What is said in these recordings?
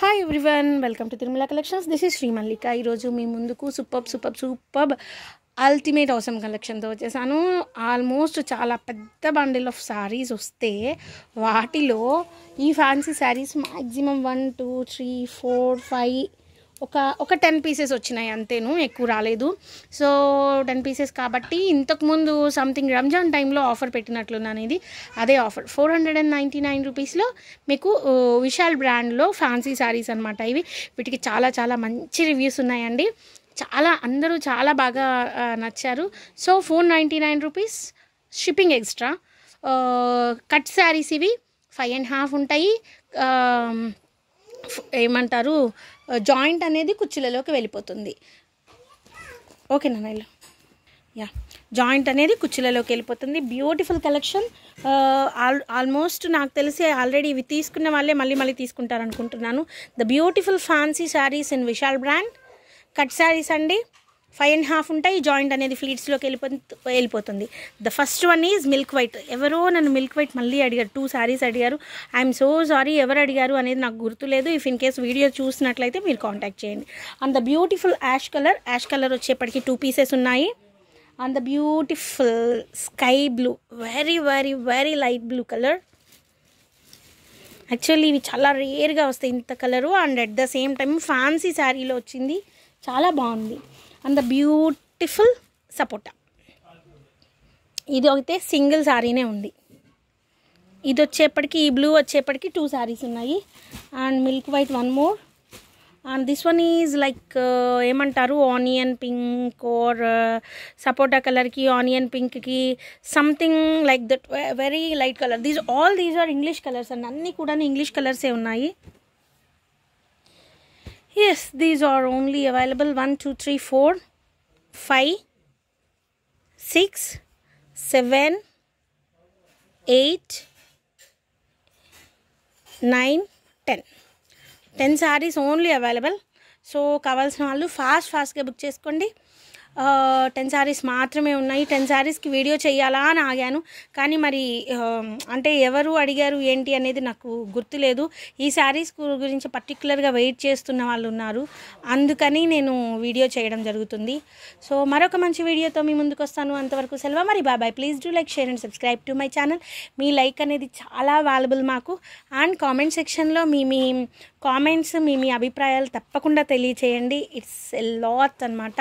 hi everyone welcome to Tirumala collections this is Shri Mallika ఈరోజు మీ ముందుకు సూపర్ సూపర్ సూపర్ అల్టిమేట్ అవసరం కలెక్షన్తో వచ్చేసాను ఆల్మోస్ట్ చాలా పెద్ద బండిల్ ఆఫ్ శారీస్ వస్తే వాటిలో ఈ fancy sarees maximum one two three four five ఒక ఒక టెన్ పీసెస్ వచ్చినాయి అంతేను ఎక్కువ రాలేదు సో టెన్ పీసెస్ కాబట్టి ఇంతకుముందు సంథింగ్ రంజాన్ టైంలో ఆఫర్ పెట్టినట్లున్నాను ఇది అదే offer four hundred and ninety nine రూపీస్లో మీకు విశాల్ బ్రాండ్లో ఫ్యాన్సీ శారీస్ అనమాట ఇవి వీటికి చాలా చాలా మంచి రివ్యూస్ ఉన్నాయండి చాలా అందరూ చాలా బాగా నచ్చారు so four ninety nine rupees shipping extra cut sarees ఇవి ఫైవ్ అండ్ హాఫ్ ఉంటాయి ఏమంటారు జాయింట్ అనేది కుర్చీలలోకి వెళ్ళిపోతుంది ఓకేనా నైలో యా జాయింట్ అనేది కుర్చీలలోకి వెళ్ళిపోతుంది బ్యూటిఫుల్ కలెక్షన్ ఆల్ ఆల్మోస్ట్ నాకు తెలిసి ఆల్రెడీ ఇవి తీసుకున్న వాళ్ళే మళ్ళీ మళ్ళీ తీసుకుంటారు అనుకుంటున్నాను the beautiful fancy sarees in Vishal brand cut sarees అండి ఫైవ్ అండ్ హాఫ్ ఉంటాయి ఈ జాయింట్ అనేది ఫ్లీట్స్లోకి వెళ్ళిపో వెళ్ళిపోతుంది the first one is milk white ఎవరో నన్ను మిల్క్ వైట్ మళ్ళీ అడిగారు టూ శారీస్ అడిగారు ఐఎమ్ సో సారీ ఎవరు అడిగారు అనేది నాకు గుర్తులేదు ఇఫ్ ఇన్ కేస్ వీడియో చూసినట్లయితే మీరు కాంటాక్ట్ చేయండి and the beautiful ash colour ash colour వచ్చేప్పటికి టూ పీసెస్ ఉన్నాయి and the beautiful sky blue very very very light blue colour actually ఇవి చాలా రేర్గా వస్తాయి ఇంత colour and at the same time fancy శారీలో వచ్చింది చాలా బాగుంది అండ్ ద బ్యూటిఫుల్ సపోటా ఇది అయితే సింగిల్ శారీనే ఉంది ఇది వచ్చేప్పటికి ఈ బ్లూ వచ్చేప్పటికి టూ శారీస్ ఉన్నాయి and milk white one more and this one is like ఏమంటారు ఆనియన్ పింక్ ఆర్ సపోటా కలర్కి ఆనియన్ పింక్కి something like that very light colour these all these are English colours and అన్నీ కూడా ఇంగ్లీష్ కలర్సే ఉన్నాయి yes these are only available 1 2 3 4 5 6 7 8 9 10 10 sarees only available so కావాల్సిన వాళ్ళు fast ఫాస్ట్గా బుక్ చేసుకోండి టెన్ శారీస్ మాత్రమే ఉన్నాయి టెన్ శారీస్కి వీడియో చేయాలా అని ఆగాను కానీ మరి అంటే ఎవరు అడిగారు ఏంటి అనేది నాకు గుర్తులేదు ఈ శారీస్ గురించి పర్టికులర్గా వెయిట్ చేస్తున్న వాళ్ళు ఉన్నారు అందుకని నేను వీడియో చేయడం జరుగుతుంది సో మరొక మంచి వీడియోతో మీ ముందుకు వస్తాను అంతవరకు సెలవు మరి బాబాయ్ please do like share and subscribe to my channel మీ లైక్ అనేది చాలా వాల్యుబుల్ మాకు అండ్ కామెంట్ సెక్షన్లో మీ మీ కామెంట్స్ మీ మీ అభిప్రాయాలు తప్పకుండా తెలియచేయండి ఇట్స్ ఎ లాత్ అనమాట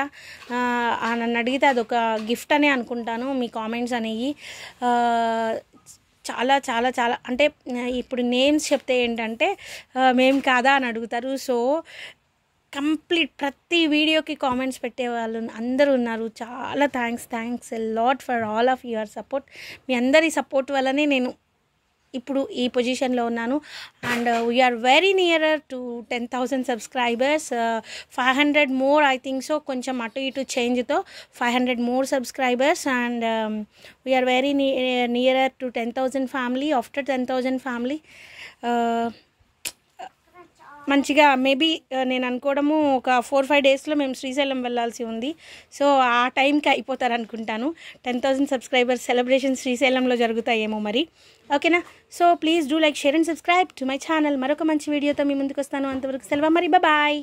నన్ను అడిగితే అదొక గిఫ్ట్ అనే అనుకుంటాను మీ కామెంట్స్ అనేవి చాలా చాలా చాలా అంటే ఇప్పుడు నేమ్స్ చెప్తే ఏంటంటే మేము కాదా అని అడుగుతారు సో కంప్లీట్ ప్రతి వీడియోకి కామెంట్స్ పెట్టే వాళ్ళు అందరూ ఉన్నారు చాలా thanks thanks a lot for all of your support మీ అందరి సపోర్ట్ వల్లనే నేను ఇప్పుడు ఈ పొజిషన్లో ఉన్నాను and we are very nearer to ten thousand subscribers five hundred more I think so కొంచెం అటు ఇటు చేంజ్తో five hundred more subscribers and we are very nearer to ten thousand family after ten thousand family మంచిగా మేబీ uh, నేను అనుకోవడము ఒక four five డేస్లో మేము శ్రీశైలం వెళ్ళాల్సి ఉంది సో ఆ టైంకి అయిపోతారు అనుకుంటాను టెన్ థౌసండ్ సబ్స్క్రైబర్స్ సెలబ్రేషన్ శ్రీశైలంలో జరుగుతాయేమో మరి ఓకేనా so please do like share and subscribe to my channel మరొక మంచి వీడియోతో మీ ముందుకు వస్తాను అంతవరకు సెలవు మరి బాయ్